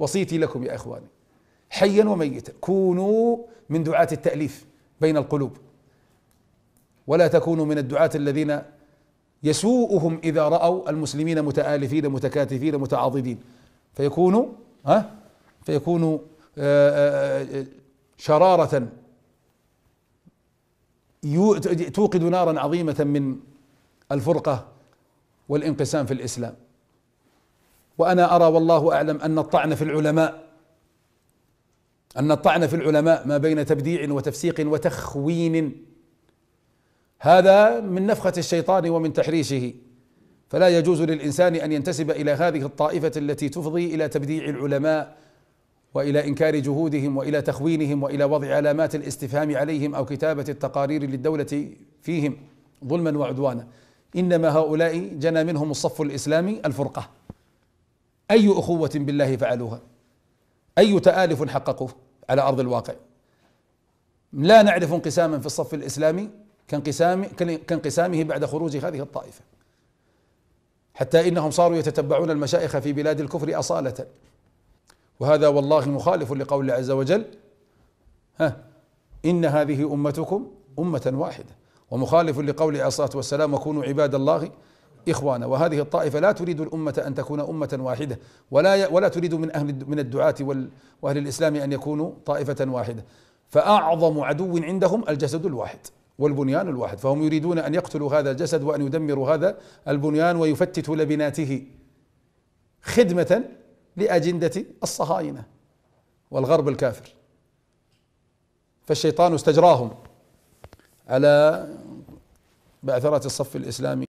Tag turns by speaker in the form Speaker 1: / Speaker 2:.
Speaker 1: وصيتي لكم يا اخواني
Speaker 2: حيا وميتا كونوا من دعاة التأليف بين القلوب ولا تكونوا من الدعاة الذين يسوؤهم إذا رأوا المسلمين متآلفين متكاتفين متعاضدين فيكونوا ها فيكونوا آه، آه، آه، شرارة توقد نارا عظيمة من الفرقة والانقسام في الإسلام وأنا أرى والله أعلم أن الطعن في العلماء أن الطعن في العلماء ما بين تبديع وتفسيق وتخوين هذا من نفخة الشيطان ومن تحريشه فلا يجوز للإنسان أن ينتسب إلى هذه الطائفة التي تفضي إلى تبديع العلماء والى انكار جهودهم والى تخوينهم والى وضع علامات الاستفهام عليهم او كتابه التقارير للدوله فيهم ظلما وعدوانا انما هؤلاء جنى منهم الصف الاسلامي الفرقه أي أخوة بالله فعلوها أي تآلف حققوه على أرض الواقع لا نعرف انقساما في الصف الإسلامي كانقسام كانقسامه بعد خروج هذه الطائفة حتى إنهم صاروا يتتبعون المشايخ في بلاد الكفر أصالة وهذا والله مخالف لقول الله عز وجل ها إن هذه أمتكم أمة واحدة ومخالف لقول عليه الصلاة والسلام وكونوا عباد الله إخوانا وهذه الطائفة لا تريد الأمة أن تكون أمة واحدة ولا ولا تريد من أهل من الدعاة وأهل الإسلام أن يكونوا طائفة واحدة فأعظم عدو عندهم الجسد الواحد والبنيان الواحد فهم يريدون أن يقتلوا هذا الجسد وأن يدمروا هذا البنيان ويفتتوا لبناته خدمة لأجندة الصهاينة والغرب الكافر فالشيطان استجراهم على
Speaker 1: بعثرة الصف الإسلامي